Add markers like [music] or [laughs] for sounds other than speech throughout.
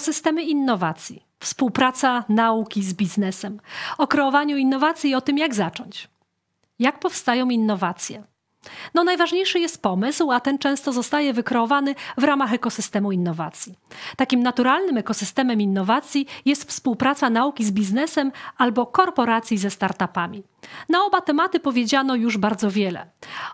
ekosystemy innowacji, współpraca nauki z biznesem, o kreowaniu innowacji i o tym, jak zacząć. Jak powstają innowacje? No najważniejszy jest pomysł, a ten często zostaje wykreowany w ramach ekosystemu innowacji. Takim naturalnym ekosystemem innowacji jest współpraca nauki z biznesem albo korporacji ze startupami. Na oba tematy powiedziano już bardzo wiele.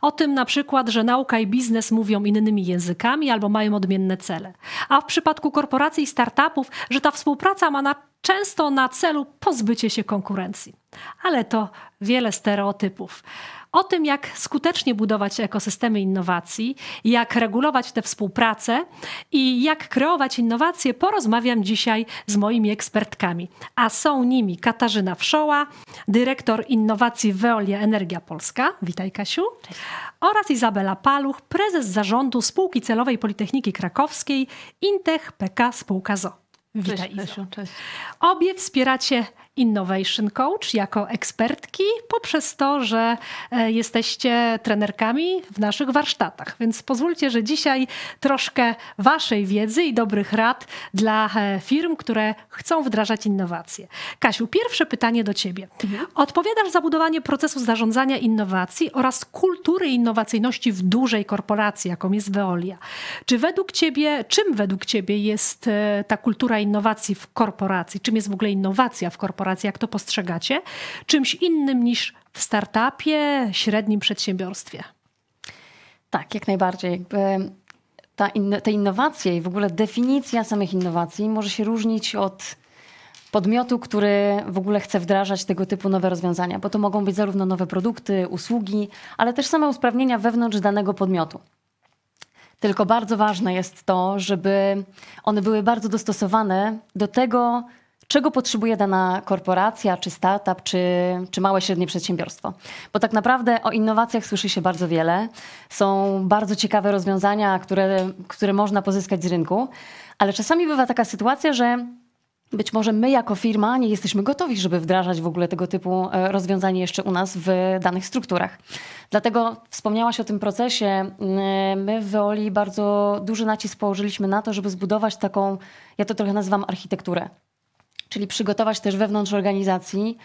O tym na przykład, że nauka i biznes mówią innymi językami albo mają odmienne cele. A w przypadku korporacji i startupów, że ta współpraca ma na, często na celu pozbycie się konkurencji. Ale to wiele stereotypów o tym, jak skutecznie budować ekosystemy innowacji, jak regulować tę współpracę i jak kreować innowacje, porozmawiam dzisiaj z moimi ekspertkami. A są nimi Katarzyna Wszoła, dyrektor innowacji Veolia Energia Polska. Witaj Kasiu. Cześć. Oraz Izabela Paluch, prezes zarządu Spółki Celowej Politechniki Krakowskiej Intech PK Spółka ZO. Witaj, cześć, Izo. Cześć. Obie wspieracie Innovation Coach jako ekspertki poprzez to, że e, jesteście trenerkami w naszych warsztatach. Więc pozwólcie, że dzisiaj troszkę Waszej wiedzy i dobrych rad dla e, firm, które chcą wdrażać innowacje. Kasiu, pierwsze pytanie do Ciebie. Mhm. Odpowiadasz za budowanie procesu zarządzania innowacji oraz kultury innowacyjności w dużej korporacji, jaką jest Veolia. Czy według Ciebie, czym według Ciebie jest e, ta kultura innowacji w korporacji? Czym jest w ogóle innowacja w korporacji? korporacji, jak to postrzegacie, czymś innym niż w startupie, średnim przedsiębiorstwie. Tak, jak najbardziej. Jakby ta in, te innowacje i w ogóle definicja samych innowacji może się różnić od podmiotu, który w ogóle chce wdrażać tego typu nowe rozwiązania, bo to mogą być zarówno nowe produkty, usługi, ale też same usprawnienia wewnątrz danego podmiotu. Tylko bardzo ważne jest to, żeby one były bardzo dostosowane do tego, czego potrzebuje dana korporacja, czy startup, czy, czy małe, średnie przedsiębiorstwo. Bo tak naprawdę o innowacjach słyszy się bardzo wiele. Są bardzo ciekawe rozwiązania, które, które można pozyskać z rynku, ale czasami bywa taka sytuacja, że być może my jako firma nie jesteśmy gotowi, żeby wdrażać w ogóle tego typu e, rozwiązanie jeszcze u nas w danych strukturach. Dlatego wspomniałaś o tym procesie. Mm, my w Veoli bardzo duży nacisk położyliśmy na to, żeby zbudować taką, ja to trochę nazywam architekturę czyli przygotować też wewnątrz organizacji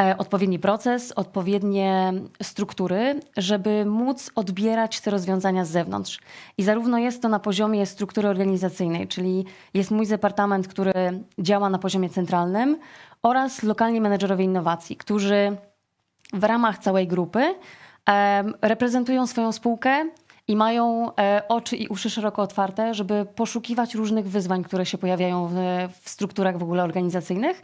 e, odpowiedni proces, odpowiednie struktury, żeby móc odbierać te rozwiązania z zewnątrz. I zarówno jest to na poziomie struktury organizacyjnej, czyli jest mój departament, który działa na poziomie centralnym, oraz lokalni menedżerowie innowacji, którzy w ramach całej grupy reprezentują swoją spółkę i mają e, oczy i uszy szeroko otwarte, żeby poszukiwać różnych wyzwań, które się pojawiają w, w strukturach w ogóle organizacyjnych,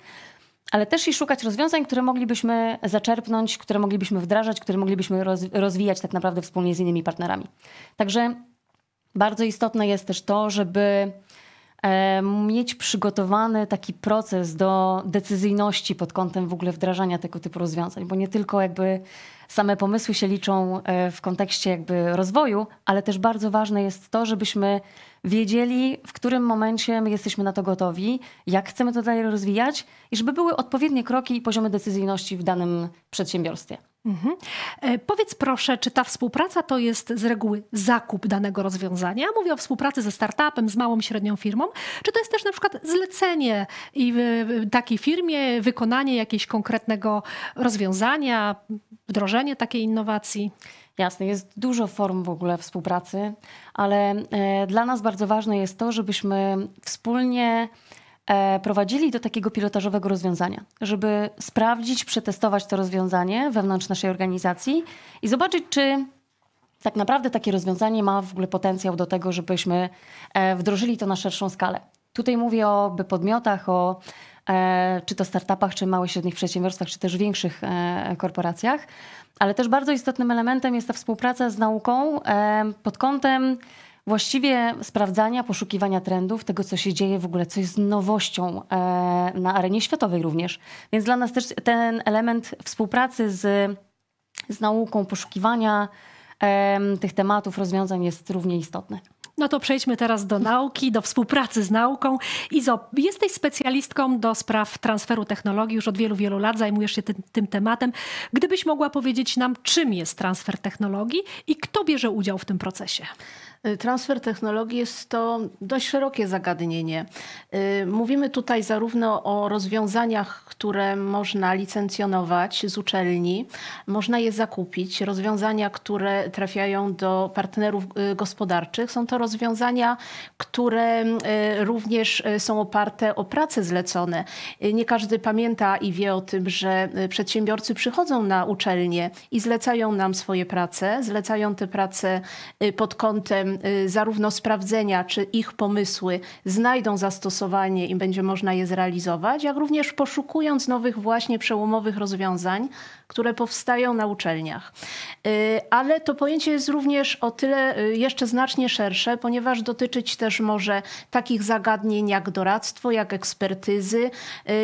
ale też i szukać rozwiązań, które moglibyśmy zaczerpnąć, które moglibyśmy wdrażać, które moglibyśmy rozwijać tak naprawdę wspólnie z innymi partnerami. Także bardzo istotne jest też to, żeby e, mieć przygotowany taki proces do decyzyjności pod kątem w ogóle wdrażania tego typu rozwiązań, bo nie tylko jakby same pomysły się liczą e, w kontekście jakby rozwoju, ale też bardzo ważne jest to, żebyśmy wiedzieli, w którym momencie my jesteśmy na to gotowi, jak chcemy to dalej rozwijać i żeby były odpowiednie kroki i poziomy decyzyjności w danym przedsiębiorstwie. Mhm. E, powiedz proszę, czy ta współpraca to jest z reguły zakup danego rozwiązania? Mówię o współpracy ze startupem, z małą, średnią firmą. Czy to jest też na przykład zlecenie i takiej firmie wykonanie jakiegoś konkretnego rozwiązania, wdrożenie takiej innowacji? Jasne, jest dużo form w ogóle współpracy, ale e, dla nas bardzo ważne jest to, żebyśmy wspólnie E, prowadzili do takiego pilotażowego rozwiązania, żeby sprawdzić, przetestować to rozwiązanie wewnątrz naszej organizacji i zobaczyć, czy tak naprawdę takie rozwiązanie ma w ogóle potencjał do tego, żebyśmy e, wdrożyli to na szerszą skalę. Tutaj mówię o podmiotach, o e, czy to startupach, czy małych średnich przedsiębiorstwach, czy też większych korporacjach. Ale też bardzo istotnym elementem jest ta współpraca z nauką pod kątem właściwie sprawdzania, poszukiwania trendów, tego co się dzieje w ogóle, co jest nowością e, na arenie światowej również. Więc dla nas też ten element współpracy z, z nauką, poszukiwania e, tych tematów, rozwiązań jest równie istotny. No to przejdźmy teraz do nauki, do współpracy z nauką. Izo, jesteś specjalistką do spraw transferu technologii, już od wielu, wielu lat zajmujesz się tym, tym, tematem. Gdybyś mogła powiedzieć nam, czym jest transfer technologii i kto bierze udział w tym procesie? Transfer technologii jest to dość szerokie zagadnienie. Y, mówimy tutaj zarówno o rozwiązaniach, które można licencjonować z uczelni, można je zakupić, rozwiązania, które trafiają do partnerów y, gospodarczych. Są to rozwiązania, które y, również są oparte o prace zlecone. Nie każdy pamięta i wie o tym, że przedsiębiorcy przychodzą na uczelnie i zlecają nam swoje prace, zlecają te prace pod kątem Y, zarówno sprawdzenia, czy ich pomysły znajdą zastosowanie i będzie można je zrealizować, jak również poszukując nowych właśnie przełomowych rozwiązań, które powstają na uczelniach. Y, ale to pojęcie jest również o tyle y, jeszcze znacznie szersze, ponieważ dotyczyć też może takich zagadnień jak doradztwo, jak ekspertyzy,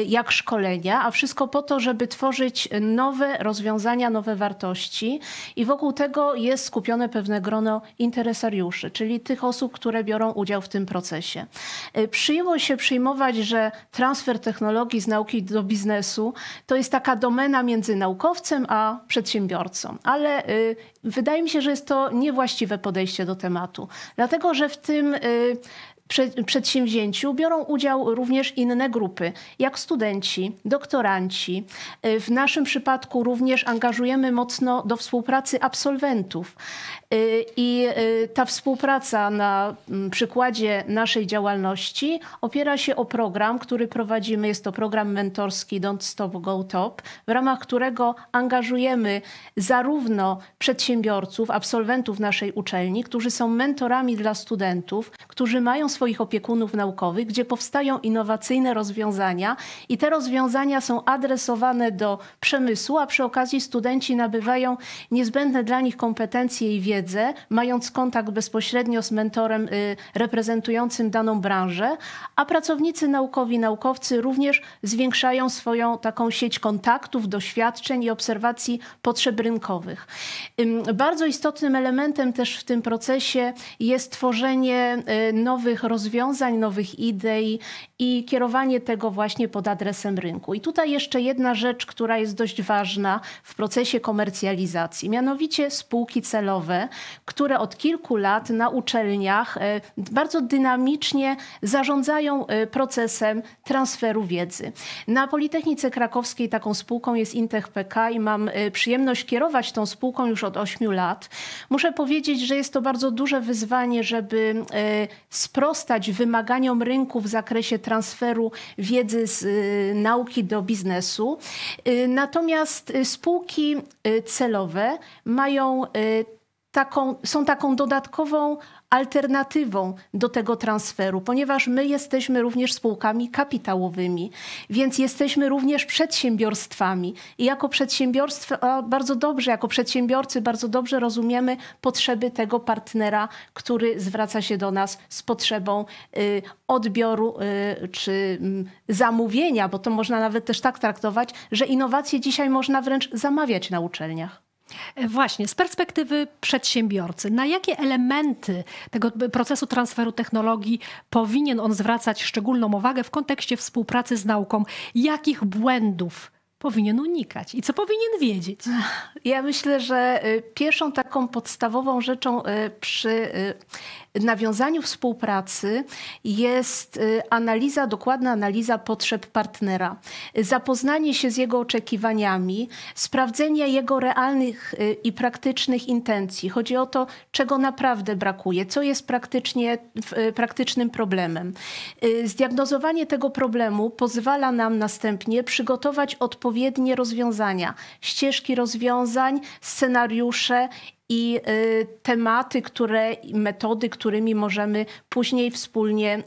jak szkolenia, a wszystko po to, żeby tworzyć nowe rozwiązania, nowe wartości i wokół tego jest skupione pewne grono interesariuszy czyli tych osób, które biorą udział w tym procesie. E, przyjęło się przyjmować, że transfer technologii z nauki do biznesu to jest taka domena między naukowcem a przedsiębiorcą, ale e, wydaje mi się, że jest to niewłaściwe podejście do tematu, dlatego że w tym e, przedsięwzięciu biorą udział również inne grupy, jak studenci, doktoranci. W naszym przypadku również angażujemy mocno do współpracy absolwentów. Y, I y, ta współpraca na mm, przykładzie naszej działalności opiera się o program, który prowadzimy. Jest to program mentorski Don't Stop Go Top, w ramach którego angażujemy zarówno przedsiębiorców, absolwentów naszej uczelni, którzy są mentorami dla studentów, którzy mają swoich opiekunów naukowych, gdzie powstają innowacyjne rozwiązania i te rozwiązania są adresowane do przemysłu, a przy okazji studenci nabywają niezbędne dla nich kompetencje i wiedzę wiedzę, mając kontakt bezpośrednio z mentorem y, reprezentującym daną branżę, a pracownicy naukowi, naukowcy również zwiększają swoją taką sieć kontaktów, doświadczeń i obserwacji potrzeb rynkowych. Bardzo istotnym elementem też w tym procesie jest tworzenie y, nowych rozwiązań, nowych idei i kierowanie tego właśnie pod adresem rynku. I tutaj jeszcze jedna rzecz, która jest dość ważna w procesie komercjalizacji, mianowicie spółki celowe, które od kilku lat na uczelniach e, bardzo dynamicznie zarządzają e, procesem transferu wiedzy. Na Politechnice Krakowskiej taką spółką jest Intech PK i mam e, przyjemność kierować tą spółką już od 8 lat. Muszę powiedzieć, że jest to bardzo duże wyzwanie, żeby sprostać wymaganiom rynku w zakresie transferu wiedzy z nauki do biznesu. Natomiast spółki celowe mają taką, są taką dodatkową alternatywą do tego transferu, ponieważ my jesteśmy również spółkami kapitałowymi, więc jesteśmy również przedsiębiorstwami i jako przedsiębiorstwa bardzo dobrze, jako przedsiębiorcy bardzo dobrze rozumiemy potrzeby tego partnera, który zwraca się do nas z potrzebą y, odbioru y, czy y, zamówienia, bo to można nawet też tak traktować, że innowacje dzisiaj można wręcz zamawiać na uczelniach. E, właśnie, z perspektywy przedsiębiorcy, na jakie elementy tego procesu transferu technologii powinien on zwracać szczególną uwagę w kontekście współpracy z nauką? Jakich błędów powinien unikać i co powinien wiedzieć? Ja myślę, że y, pierwszą taką podstawową rzeczą y, przy y, nawiązaniu współpracy jest analiza, dokładna analiza potrzeb partnera, zapoznanie się z jego oczekiwaniami, sprawdzenie jego realnych i praktycznych intencji. Chodzi o to, czego naprawdę brakuje, co jest praktycznie, praktycznym problemem. Zdiagnozowanie tego problemu pozwala nam następnie przygotować odpowiedzi odpowiednie rozwiązania, ścieżki rozwiązań, scenariusze i y, tematy, które, metody, którymi możemy później wspólnie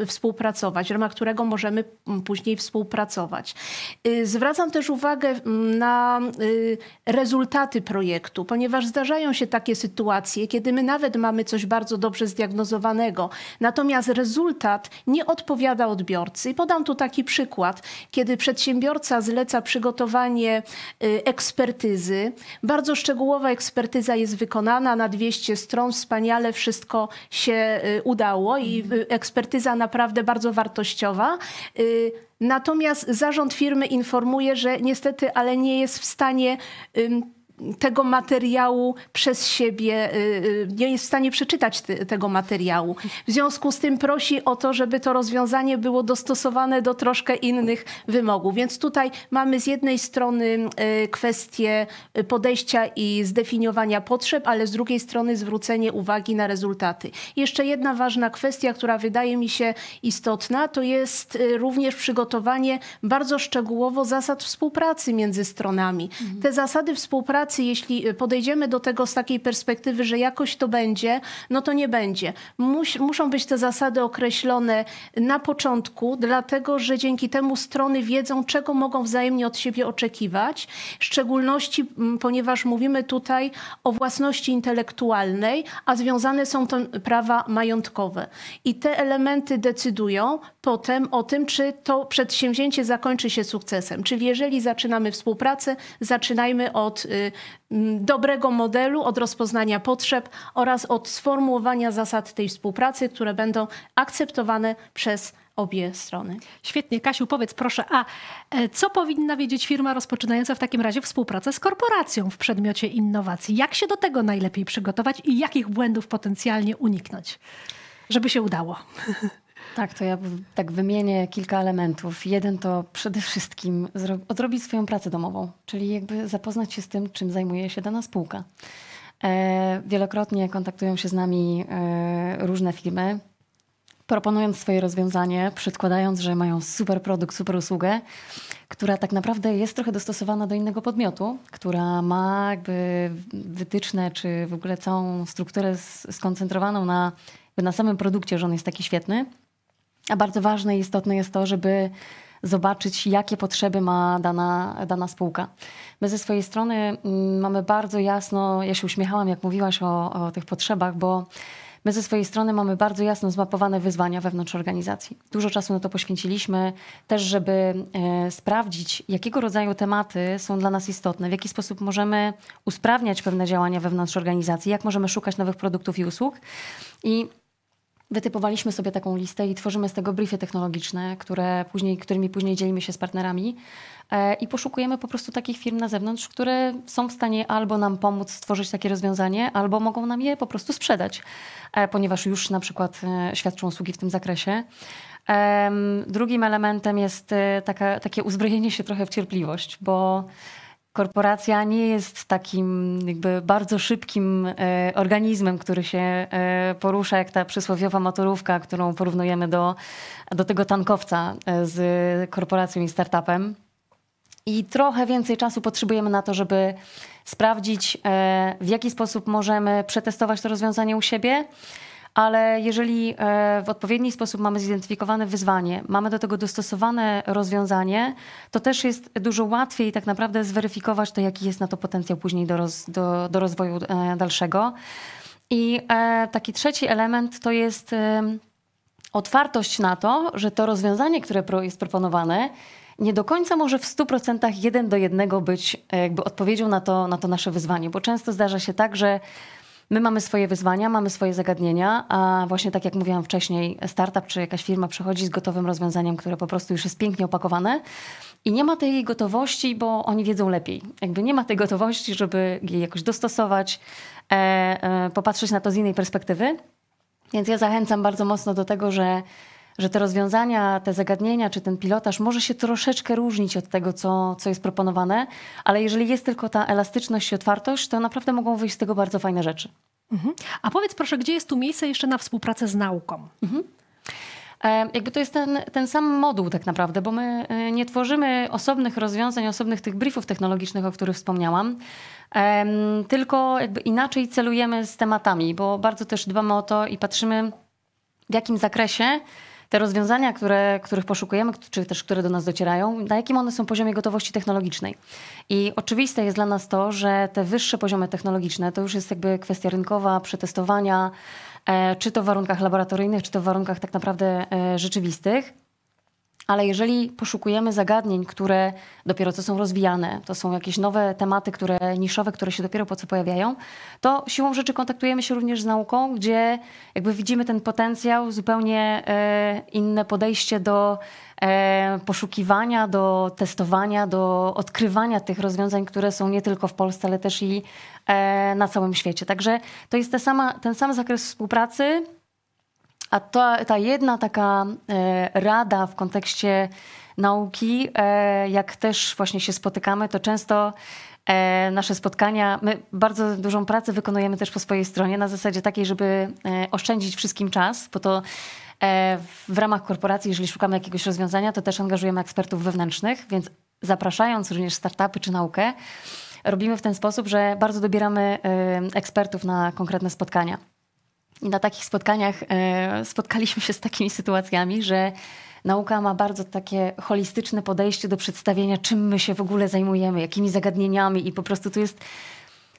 y, współpracować, w ramach którego możemy mm, później współpracować. Y, zwracam też uwagę mm, na rezultaty projektu, ponieważ zdarzają się takie sytuacje, kiedy my nawet mamy coś bardzo dobrze zdiagnozowanego, natomiast rezultat nie odpowiada odbiorcy. podam tu taki przykład, kiedy przedsiębiorca zleca przygotowanie ekspertyzy, bardzo szczegółowa ekspertyza jest jest wykonana na 200 stron, wspaniale wszystko się y, udało i y, ekspertyza naprawdę bardzo wartościowa. Y, natomiast zarząd firmy informuje, że niestety, ale nie jest w stanie tego materiału przez siebie, y, y, nie jest w stanie przeczytać tego materiału. W związku z tym prosi o to, żeby to rozwiązanie było dostosowane do troszkę innych wymogów. Więc tutaj mamy z jednej strony y, kwestię podejścia i zdefiniowania potrzeb, ale z drugiej strony zwrócenie uwagi na rezultaty. Jeszcze jedna ważna kwestia, która wydaje mi się istotna, to jest również przygotowanie bardzo szczegółowo zasad współpracy między stronami. Mhm. Te zasady współpracy pracy, jeśli y, podejdziemy do tego z takiej perspektywy, że jakoś to będzie, no to nie będzie. muszą być te zasady określone na początku, dlatego że dzięki temu strony wiedzą, czego mogą wzajemnie od siebie oczekiwać. W szczególności, mm, ponieważ mówimy tutaj o własności intelektualnej, a związane są to prawa majątkowe. I te elementy decydują potem o tym, czy to przedsięwzięcie zakończy się sukcesem. Czyli jeżeli zaczynamy współpracę, zaczynajmy od y, Mm, dobrego modelu, od rozpoznania potrzeb oraz od sformułowania zasad tej współpracy, które będą akceptowane przez obie strony. Świetnie. Kasiu, powiedz proszę, a e, co powinna wiedzieć firma rozpoczynająca w takim razie współpracę z korporacją w przedmiocie innowacji? Jak się do tego najlepiej przygotować i jakich błędów potencjalnie uniknąć, żeby się udało? [laughs] Tak, to ja tak wymienię kilka elementów. Jeden to przede wszystkim odrobić swoją pracę domową, czyli jakby zapoznać się z tym, czym zajmuje się dana spółka. E, wielokrotnie kontaktują się z nami e, różne firmy, proponując swoje rozwiązanie, przedkładając, że mają super produkt, super usługę, która tak naprawdę jest trochę dostosowana do innego podmiotu, która ma jakby wytyczne, czy w ogóle całą strukturę skoncentrowaną na, na samym produkcie, że on jest taki świetny. A bardzo ważne i istotne jest to, żeby zobaczyć, jakie potrzeby ma dana, dana spółka. My ze swojej strony mm, mamy bardzo jasno, ja się uśmiechałam, jak mówiłaś o, o tych potrzebach, bo My ze swojej strony mamy bardzo jasno zmapowane wyzwania wewnątrz organizacji. Dużo czasu na to poświęciliśmy, też żeby e, sprawdzić, jakiego rodzaju tematy są dla nas istotne, w jaki sposób możemy usprawniać pewne działania wewnątrz organizacji, jak możemy szukać nowych produktów i usług. I Wytypowaliśmy sobie taką listę i tworzymy z tego briefy technologiczne, które później, którymi później dzielimy się z partnerami e, i poszukujemy po prostu takich firm na zewnątrz, które są w stanie albo nam pomóc stworzyć takie rozwiązanie, albo mogą nam je po prostu sprzedać, e, ponieważ już na przykład e, świadczą usługi w tym zakresie. Drugim elementem jest taka, takie uzbrojenie się trochę w cierpliwość, bo korporacja nie jest takim jakby bardzo szybkim e, organizmem, który się e, porusza, jak ta przysłowiowa motorówka, którą porównujemy do, do tego tankowca e, z korporacją i startupem. I trochę więcej czasu potrzebujemy na to, żeby sprawdzić, w jaki sposób możemy przetestować to rozwiązanie u siebie ale jeżeli e, w odpowiedni sposób mamy zidentyfikowane wyzwanie, mamy do tego dostosowane rozwiązanie, to też jest dużo łatwiej tak naprawdę zweryfikować to, jaki jest na to potencjał później do, roz, do, do rozwoju e, dalszego. I e, taki trzeci element to jest otwartość na to, że to rozwiązanie, które jest proponowane, nie do końca może w 100% jeden do jednego być jakby odpowiedzią na to, na to nasze wyzwanie, bo często zdarza się tak, że My mamy swoje wyzwania, mamy swoje zagadnienia, a właśnie tak jak mówiłam wcześniej, startup czy jakaś firma przychodzi z gotowym rozwiązaniem, które po prostu już jest pięknie opakowane i nie ma tej gotowości, bo oni wiedzą lepiej. Jakby nie ma tej gotowości, żeby jej jakoś dostosować, e, e, popatrzeć na to z innej perspektywy. Więc ja zachęcam bardzo mocno do tego, że że te rozwiązania, te zagadnienia czy ten pilotaż może się troszeczkę różnić od tego, co, co jest proponowane, ale jeżeli jest tylko ta elastyczność i otwartość, to naprawdę mogą wyjść z tego bardzo fajne rzeczy. Mhm. A powiedz proszę, gdzie jest tu miejsce jeszcze na współpracę z nauką? Mhm. E, jakby to jest ten, ten sam moduł tak naprawdę, bo my e, nie tworzymy osobnych rozwiązań, osobnych tych briefów technologicznych, o których wspomniałam, tylko jakby inaczej celujemy z tematami, bo bardzo też dbamy o to i patrzymy w jakim zakresie te rozwiązania, które, których poszukujemy, czy też które do nas docierają, na jakim one są poziomie gotowości technologicznej. I oczywiste jest dla nas to, że te wyższe poziomy technologiczne to już jest jakby kwestia rynkowa, przetestowania, e, czy to w warunkach laboratoryjnych, czy to w warunkach tak naprawdę e, rzeczywistych. Ale jeżeli poszukujemy zagadnień, które dopiero co są rozwijane, to są jakieś nowe tematy, które niszowe, które się dopiero po co pojawiają, to siłą rzeczy kontaktujemy się również z nauką, gdzie jakby widzimy ten potencjał, zupełnie e, inne podejście do e, poszukiwania, do testowania, do odkrywania tych rozwiązań, które są nie tylko w Polsce, ale też i e, na całym świecie. Także to jest sama, ten sam zakres współpracy, a ta, ta jedna taka e, rada w kontekście nauki, e, jak też właśnie się spotykamy, to często e, nasze spotkania, my bardzo dużą pracę wykonujemy też po swojej stronie, na zasadzie takiej, żeby oszczędzić wszystkim czas, bo to w ramach korporacji, jeżeli szukamy jakiegoś rozwiązania, to też angażujemy ekspertów wewnętrznych, więc zapraszając również startupy czy naukę, robimy w ten sposób, że bardzo dobieramy ekspertów na konkretne spotkania. I na takich spotkaniach e, spotkaliśmy się z takimi sytuacjami, że nauka ma bardzo takie holistyczne podejście do przedstawienia, czym my się w ogóle zajmujemy, jakimi zagadnieniami i po prostu to jest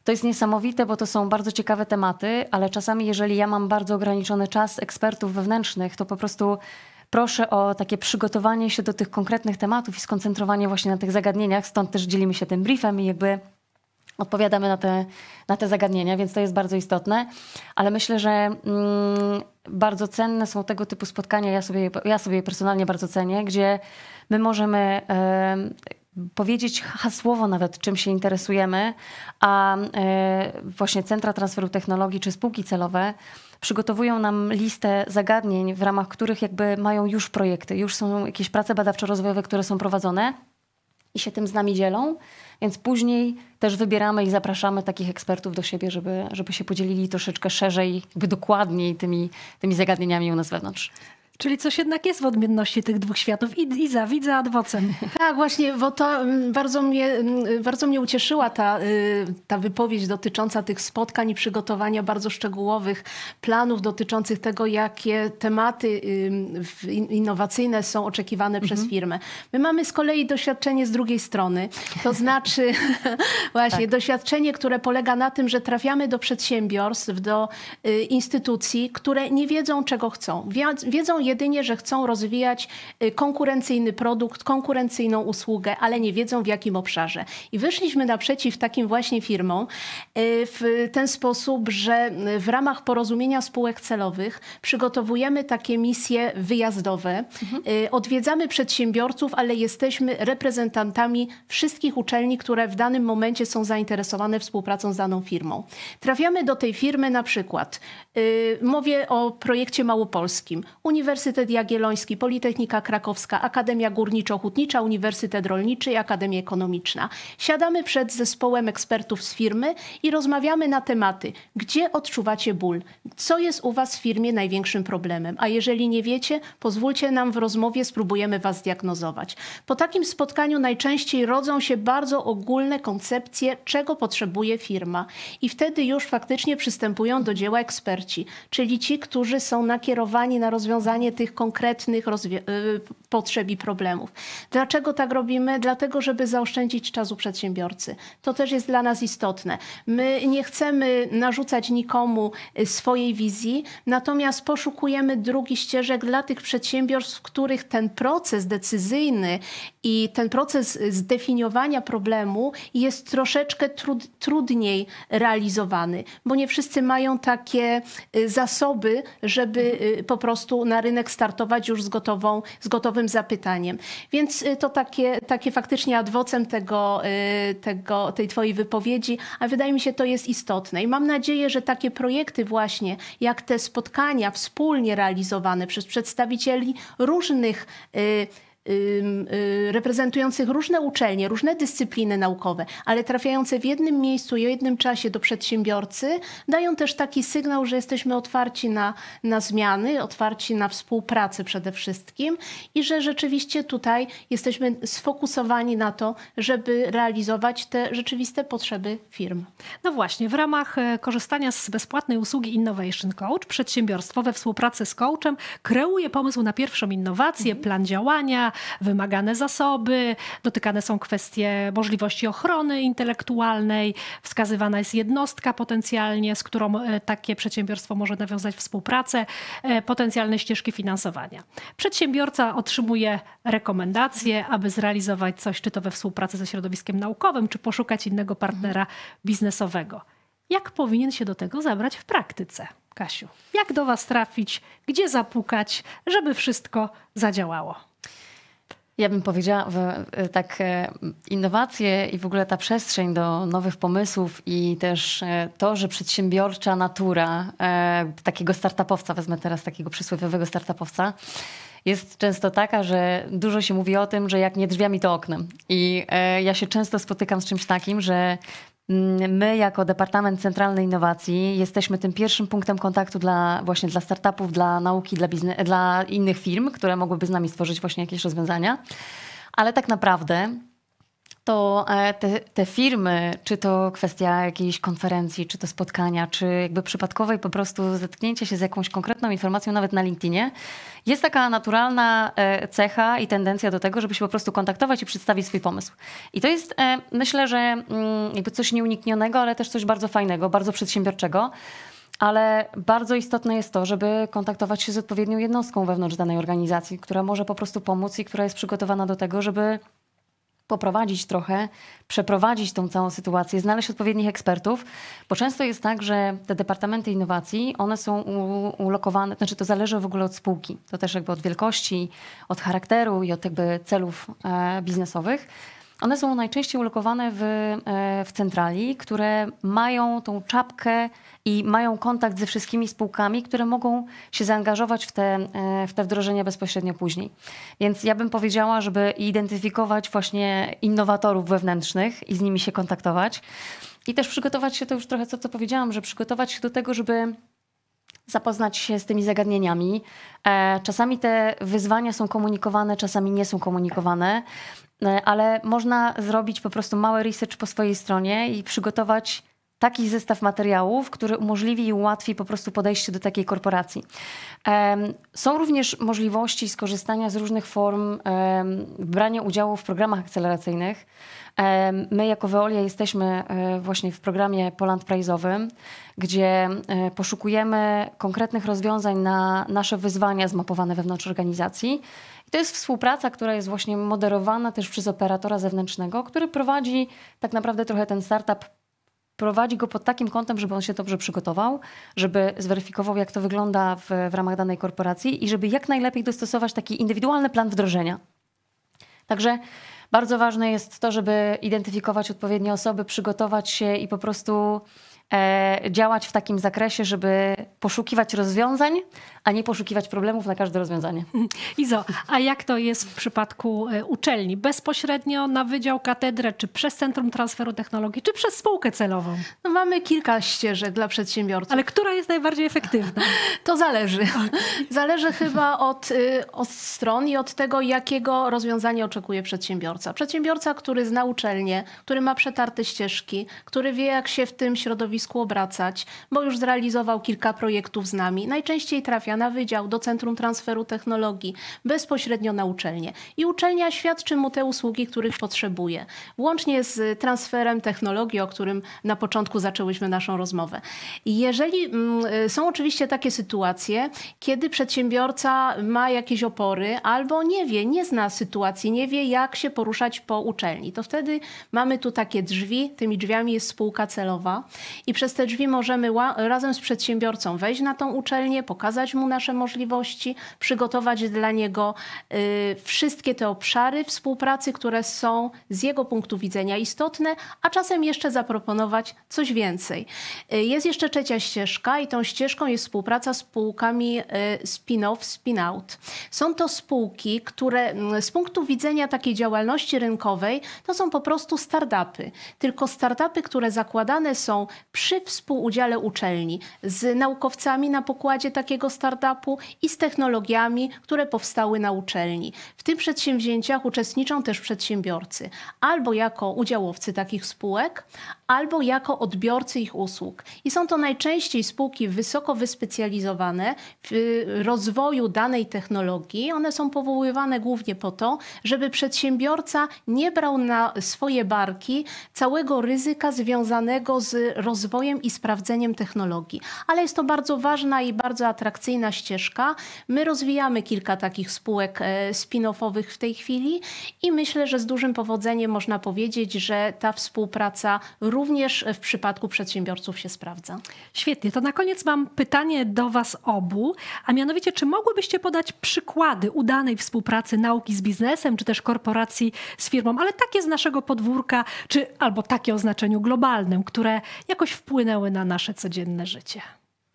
to jest niesamowite, bo to są bardzo ciekawe tematy, ale czasami, jeżeli ja mam bardzo ograniczony czas ekspertów wewnętrznych, to po prostu proszę o takie przygotowanie się do tych konkretnych tematów i skoncentrowanie właśnie na tych zagadnieniach. Stąd też dzielimy się tym briefem i jakby odpowiadamy na te, na te zagadnienia, więc to jest bardzo istotne. Ale myślę, że mm, bardzo cenne są tego typu spotkania. Ja sobie, ja sobie personalnie bardzo cenię, gdzie my możemy. Yy, powiedzieć hasłowo nawet, czym się interesujemy, a właśnie Centra Transferu Technologii czy spółki celowe przygotowują nam listę zagadnień, w ramach których jakby mają już projekty, już są jakieś prace badawczo-rozwojowe, które są prowadzone i się tym z nami dzielą, więc później też wybieramy i zapraszamy takich ekspertów do siebie, żeby, żeby się podzielili troszeczkę szerzej, jakby dokładniej tymi, tymi zagadnieniami u nas wewnątrz. Czyli coś jednak jest w odmienności tych dwóch światów. I, i za widza ad vocem. [laughs] Tak, właśnie, bo to mm, bardzo mnie, mm, bardzo mnie ucieszyła ta, y, ta wypowiedź dotycząca tych spotkań i przygotowania bardzo szczegółowych planów dotyczących tego, jakie tematy y, innowacyjne są oczekiwane mhm. przez firmę. My mamy z kolei doświadczenie z drugiej strony. To znaczy [laughs] właśnie tak. doświadczenie, które polega na tym, że trafiamy do przedsiębiorstw, do y, instytucji, które nie wiedzą, czego chcą. Wiedzą, jedynie, że chcą rozwijać y, konkurencyjny produkt, konkurencyjną usługę, ale nie wiedzą w jakim obszarze. I wyszliśmy naprzeciw takim właśnie firmom y, w ten sposób, że y, w ramach porozumienia spółek celowych przygotowujemy takie misje wyjazdowe. Mhm. Odwiedzamy przedsiębiorców, ale jesteśmy reprezentantami wszystkich uczelni, które w danym momencie są zainteresowane współpracą z daną firmą. Trafiamy do tej firmy na przykład, mówię o projekcie małopolskim, Uniwersytet Uniwersytet Jagielloński, Politechnika Krakowska, Akademia Górniczo-Hutnicza, Uniwersytet Rolniczy i Akademia Ekonomiczna. Siadamy przed zespołem ekspertów z firmy i rozmawiamy na tematy, gdzie odczuwacie ból, co jest u Was w firmie największym problemem, a jeżeli nie wiecie, pozwólcie nam w rozmowie, spróbujemy Was diagnozować. Po takim spotkaniu najczęściej rodzą się bardzo ogólne koncepcje, czego potrzebuje firma i wtedy już faktycznie przystępują do dzieła eksperci, czyli ci, którzy są nakierowani na rozwiązanie rozwiązanie tych konkretnych y, potrzeb i problemów. Dlaczego tak robimy? Dlatego, żeby zaoszczędzić czasu przedsiębiorcy. To też jest dla nas istotne. My nie chcemy narzucać nikomu y, swojej wizji, natomiast poszukujemy drugi ścieżek dla tych przedsiębiorstw, w których ten proces decyzyjny i ten proces y, zdefiniowania problemu jest troszeczkę trud, trudniej realizowany, bo nie wszyscy mają takie zasoby, żeby po prostu na rynek rynek startować już z, gotową, z gotowym zapytaniem. Więc y, to takie, takie faktycznie adwocem tego, y, tego, tej twojej wypowiedzi, a wydaje mi się to jest istotne. I mam nadzieję, że takie projekty właśnie, jak te spotkania wspólnie realizowane przez przedstawicieli różnych y, Y, reprezentujących różne uczelnie, różne dyscypliny naukowe, ale trafiające w jednym miejscu i o jednym czasie do przedsiębiorcy, dają też taki sygnał, że jesteśmy otwarci na, na zmiany, otwarci na współpracę przede wszystkim i że rzeczywiście tutaj jesteśmy sfokusowani na to, żeby realizować te rzeczywiste potrzeby firm. No właśnie, w ramach e, korzystania z bezpłatnej usługi Innovation Coach, przedsiębiorstwo we współpracy z coachem kreuje pomysł na pierwszą innowację, mhm. plan działania, wymagane zasoby, dotykane są kwestie możliwości ochrony intelektualnej, wskazywana jest jednostka potencjalnie, z którą e, takie przedsiębiorstwo może nawiązać współpracę, e, potencjalne ścieżki finansowania. Przedsiębiorca otrzymuje rekomendacje, aby zrealizować coś, czy to we współpracy ze środowiskiem naukowym, czy poszukać innego partnera biznesowego. Jak powinien się do tego zabrać w praktyce, Kasiu? Jak do Was trafić, gdzie zapukać, żeby wszystko zadziałało? Ja bym powiedziała, e, tak e, innowacje i w ogóle ta przestrzeń do nowych pomysłów i też e, to, że przedsiębiorcza natura takiego startupowca, wezmę teraz takiego przysłowiowego startupowca, jest często taka, że dużo się mówi o tym, że jak nie drzwiami, to oknem. I ja się często spotykam z czymś takim, że Mm, my jako Departament Centralny Innowacji jesteśmy tym pierwszym punktem kontaktu dla, właśnie dla startupów, dla nauki, dla, dla innych firm, które mogłyby z nami stworzyć właśnie jakieś rozwiązania. Ale tak naprawdę to e, te, te, firmy, czy to kwestia jakiejś konferencji, czy to spotkania, czy jakby przypadkowej po prostu zetknięcie się z jakąś konkretną informacją, nawet na LinkedInie, jest taka naturalna e, cecha i tendencja do tego, żeby się po prostu kontaktować i przedstawić swój pomysł. I to jest, e, myślę, że mm, jakby coś nieuniknionego, ale też coś bardzo fajnego, bardzo przedsiębiorczego. Ale bardzo istotne jest to, żeby kontaktować się z odpowiednią jednostką wewnątrz danej organizacji, która może po prostu pomóc i która jest przygotowana do tego, żeby poprowadzić trochę, przeprowadzić tą całą sytuację, znaleźć odpowiednich ekspertów, bo często jest tak, że te departamenty innowacji, one są ulokowane, znaczy to zależy w ogóle od spółki, to też jakby od wielkości, od charakteru i od jakby celów e, biznesowych, one są najczęściej ulokowane w, e, w centrali, które mają tą czapkę i mają kontakt ze wszystkimi spółkami, które mogą się zaangażować w te, e, w te wdrożenia bezpośrednio później. Więc ja bym powiedziała, żeby identyfikować właśnie innowatorów wewnętrznych i z nimi się kontaktować. I też przygotować się, to już trochę co, co powiedziałam, że przygotować się do tego, żeby zapoznać się z tymi zagadnieniami. E, czasami te wyzwania są komunikowane, czasami nie są komunikowane. E, ale można zrobić po prostu mały research po swojej stronie i przygotować taki zestaw materiałów, który umożliwi i ułatwi po prostu podejście do takiej korporacji. Są również możliwości skorzystania z różnych form brania udziału w programach akceleracyjnych. My jako Veolia jesteśmy e, właśnie w programie Poland Prize'owym, gdzie e, poszukujemy konkretnych rozwiązań na nasze wyzwania zmapowane wewnątrz organizacji. I to jest współpraca, która jest właśnie moderowana też przez operatora zewnętrznego, który prowadzi tak naprawdę trochę ten startup prowadzi go pod takim kątem, żeby on się dobrze przygotował, żeby zweryfikował, jak to wygląda w, w ramach danej korporacji i żeby jak najlepiej dostosować taki indywidualny plan wdrożenia. Także bardzo ważne jest to, żeby identyfikować odpowiednie osoby, przygotować się i po prostu E, działać w takim zakresie, żeby poszukiwać rozwiązań, a nie poszukiwać problemów na każde rozwiązanie. [laughs] Izo, a jak to jest w przypadku e, uczelni? Bezpośrednio na Wydział Katedrę, czy przez Centrum Transferu Technologii, czy przez spółkę celową? No mamy kilka ścieżek dla przedsiębiorców. Ale która jest najbardziej efektywna? [laughs] To zależy. Tak. [laughs] Zależy chyba od, y, od stron i od tego, jakiego rozwiązania oczekuje przedsiębiorca. Przedsiębiorca, który zna uczelnię, który ma przetarte ścieżki, który wie, jak się w tym środowisku środowisku obracać, bo już zrealizował kilka projektów z nami. Najczęściej trafia na wydział, do Centrum Transferu Technologii, bezpośrednio na uczelnię. I uczelnia świadczy mu te usługi, których potrzebuje. Łącznie z transferem technologii, o którym na początku zaczęłyśmy naszą rozmowę. Jeżeli mm, y, są oczywiście takie sytuacje, kiedy przedsiębiorca ma jakieś opory albo nie wie, nie zna sytuacji, nie wie jak się poruszać po uczelni, to wtedy mamy tu takie drzwi, tymi drzwiami jest spółka celowa i przez te drzwi możemy razem z przedsiębiorcą wejść na tą uczelnię, pokazać mu nasze możliwości, przygotować dla niego y, wszystkie te obszary współpracy, które są z jego punktu widzenia istotne, a czasem jeszcze zaproponować coś więcej. Y, jest jeszcze trzecia ścieżka i tą ścieżką jest współpraca z spółkami y, spin-off, spin-out. Są to spółki, które z punktu widzenia takiej działalności rynkowej to są po prostu startupy. Tylko startupy, które zakładane są przy współudziale uczelni z naukowcami na pokładzie takiego startupu i z technologiami, które powstały na uczelni. W tych przedsięwzięciach uczestniczą też przedsiębiorcy, albo jako udziałowcy takich spółek, albo jako odbiorcy ich usług. I są to najczęściej spółki wysoko wyspecjalizowane w rozwoju danej technologii. One są powoływane głównie po to, żeby przedsiębiorca nie brał na swoje barki całego ryzyka związanego z rozwojem rozwojem i sprawdzeniem technologii. Ale jest to bardzo ważna i bardzo atrakcyjna ścieżka. My rozwijamy kilka takich spółek e, spin-offowych w tej chwili i myślę, że z dużym powodzeniem można powiedzieć, że ta współpraca również w przypadku przedsiębiorców się sprawdza. Świetnie. To na koniec mam pytanie do Was obu, a mianowicie, czy mogłybyście podać przykłady udanej współpracy nauki z biznesem, czy też korporacji z firmą, ale takie z naszego podwórka, czy albo takie o znaczeniu globalnym, które jakoś wpłynęły na nasze codzienne życie.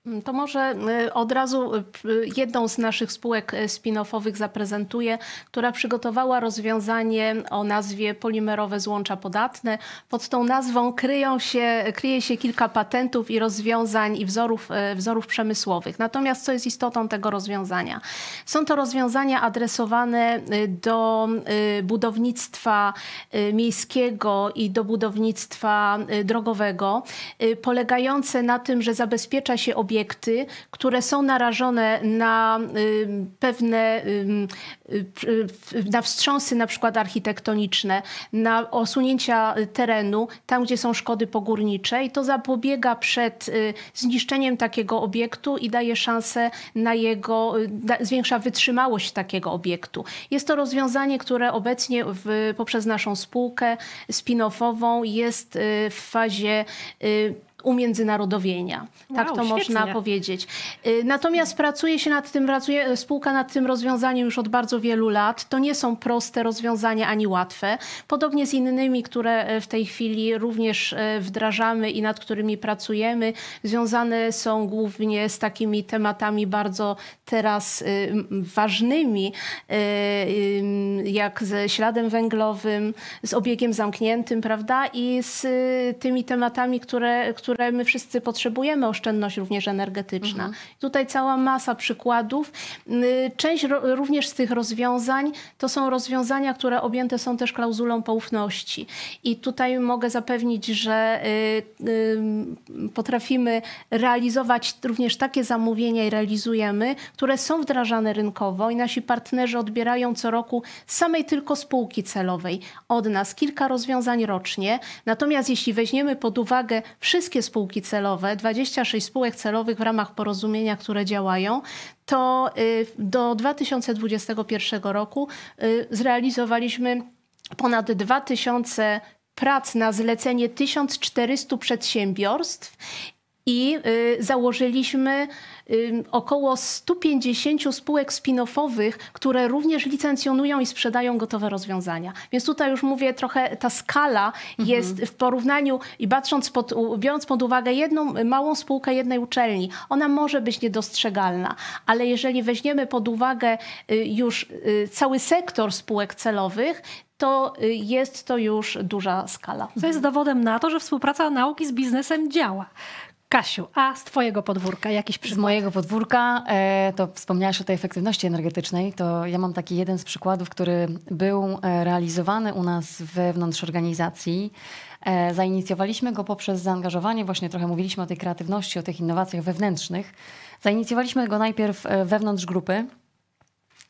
Mm, to może y, od razu y, y, jedną z naszych spółek spin-offowych zaprezentuję, która przygotowała rozwiązanie o nazwie polimerowe złącza podatne. Pod tą nazwą kryją się, kryje się kilka patentów i rozwiązań i wzorów, wzorów przemysłowych. Natomiast co jest istotą tego rozwiązania? Są to rozwiązania adresowane do budownictwa miejskiego i do budownictwa drogowego, polegające na tym, że zabezpiecza się obiekty obiekty, które są narażone na y, pewne y, y, na wstrząsy na przykład architektoniczne, na osunięcia terenu, tam gdzie są szkody pogórnicze i to zapobiega przed zniszczeniem takiego obiektu i daje szansę na jego, zwiększa wytrzymałość takiego obiektu. Jest to rozwiązanie, które obecnie w, poprzez naszą spółkę spin-offową jest w fazie umiędzynarodowienia. Tak wow, to świetnie. można powiedzieć. Y, natomiast pracuje się nad tym, pracuje y, spółka nad tym rozwiązaniem już od bardzo wielu lat. To nie są proste rozwiązania ani łatwe. Podobnie z innymi, które y, w tej chwili również wdrażamy i nad którymi pracujemy, związane są głównie z takimi tematami bardzo teraz ważnymi, jak ze śladem węglowym, z obiegiem zamkniętym, prawda? I z tymi tematami, które, które które my wszyscy potrzebujemy, oszczędność również energetyczna. Mhm. Tutaj cała masa przykładów. Y, część również z tych rozwiązań to są rozwiązania, które objęte są też klauzulą poufności. I tutaj mogę zapewnić, że y, y, potrafimy realizować również takie zamówienia i realizujemy, które są wdrażane rynkowo i nasi partnerzy odbierają co roku samej tylko spółki celowej od nas kilka rozwiązań rocznie. Natomiast jeśli weźmiemy pod uwagę wszystkie spółki celowe, 26 spółek celowych w ramach porozumienia, które działają, to y, do 2021 roku y, zrealizowaliśmy ponad 2000 prac na zlecenie 1400 przedsiębiorstw i y, założyliśmy około 150 spółek spin-offowych, które również licencjonują i sprzedają gotowe rozwiązania. Więc tutaj już mówię trochę, ta skala mhm. jest mhm. w porównaniu i patrząc pod, biorąc pod uwagę jedną małą spółkę jednej uczelni, ona może być niedostrzegalna, ale jeżeli weźmiemy pod uwagę y, już y, cały sektor spółek celowych, to y, jest to już duża skala. To jest dowodem na to, że współpraca nauki z biznesem działa. Kasiu, a z Twojego podwórka jakiś przykład? Z mojego podwórka e, to wspomniałaś o tej efektywności energetycznej. To ja mam taki jeden z przykładów, który był e, realizowany u nas wewnątrz organizacji. E, zainicjowaliśmy go poprzez zaangażowanie, właśnie trochę mówiliśmy o tej kreatywności, o tych innowacjach wewnętrznych. Zainicjowaliśmy go najpierw e, wewnątrz grupy.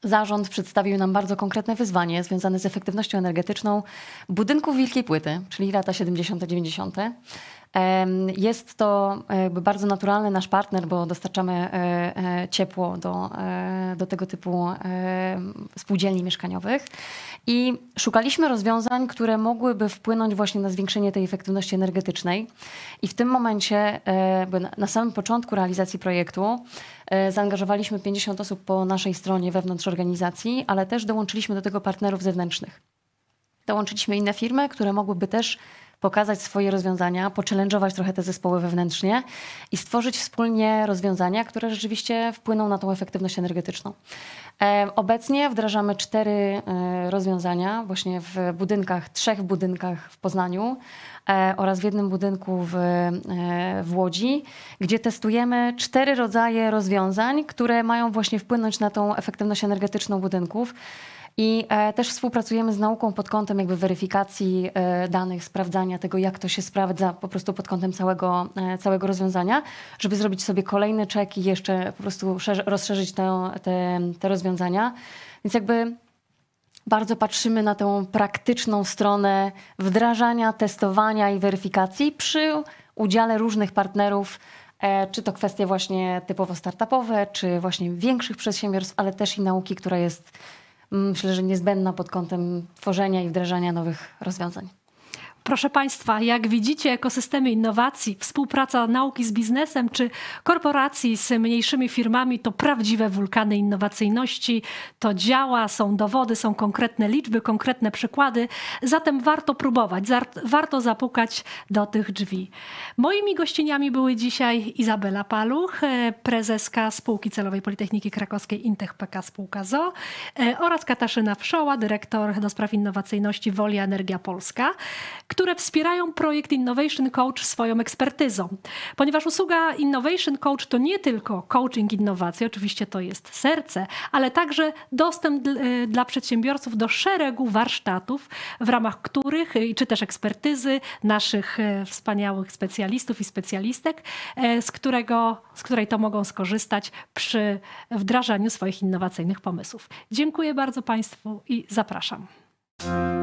Zarząd przedstawił nam bardzo konkretne wyzwanie związane z efektywnością energetyczną budynków wielkiej płyty, czyli lata 70-90. Jest to e, jakby bardzo naturalny nasz partner, bo dostarczamy e, e, ciepło do, do tego typu spółdzielni mieszkaniowych. I szukaliśmy rozwiązań, które mogłyby wpłynąć właśnie na zwiększenie tej efektywności energetycznej. I w tym momencie, na samym początku realizacji projektu, E, zaangażowaliśmy 50 osób po naszej stronie wewnątrz organizacji, ale też dołączyliśmy do tego partnerów zewnętrznych. Dołączyliśmy inne firmy, które mogłyby też pokazać swoje rozwiązania, poczelenżować trochę te zespoły wewnętrznie i stworzyć wspólnie rozwiązania, które rzeczywiście wpłyną na tą efektywność energetyczną. E, obecnie wdrażamy cztery e, rozwiązania właśnie w budynkach, trzech budynkach w Poznaniu. E, oraz w jednym budynku w, e, w Łodzi, gdzie testujemy cztery rodzaje rozwiązań, które mają właśnie wpłynąć na tą efektywność energetyczną budynków. I e, też współpracujemy z nauką pod kątem jakby weryfikacji danych, sprawdzania tego, jak to się sprawdza po prostu pod kątem całego, całego rozwiązania, żeby zrobić sobie kolejny czek i jeszcze po prostu rozszerzyć te, te, te rozwiązania. Więc jakby bardzo patrzymy na tę praktyczną stronę wdrażania, testowania i weryfikacji przy udziale różnych partnerów, e, czy to kwestie właśnie typowo startupowe, czy właśnie większych przedsiębiorstw, ale też i nauki, która jest mm, myślę, że niezbędna pod kątem tworzenia i wdrażania nowych rozwiązań. Proszę Państwa, jak widzicie, ekosystemy innowacji, współpraca nauki z biznesem czy korporacji z mniejszymi firmami to prawdziwe wulkany innowacyjności. To działa, są dowody, są konkretne liczby, konkretne przykłady. Zatem warto próbować, warto zapukać do tych drzwi. Moimi gościniami były dzisiaj Izabela Paluch, e, prezeska spółki celowej Politechniki Krakowskiej Intech PK Spółka ZO e, oraz Katarzyna Wszoła, dyrektor do spraw innowacyjności Woli Energia Polska które wspierają projekt Innovation Coach swoją ekspertyzą. Ponieważ usługa Innovation Coach to nie tylko coaching innowacji, oczywiście to jest serce, ale także dostęp e, dla przedsiębiorców do szeregu warsztatów, w ramach których, e, czy też ekspertyzy naszych e, wspaniałych specjalistów i specjalistek, z, którego, z której to mogą skorzystać przy wdrażaniu swoich innowacyjnych pomysłów. Dziękuję bardzo Państwu i zapraszam.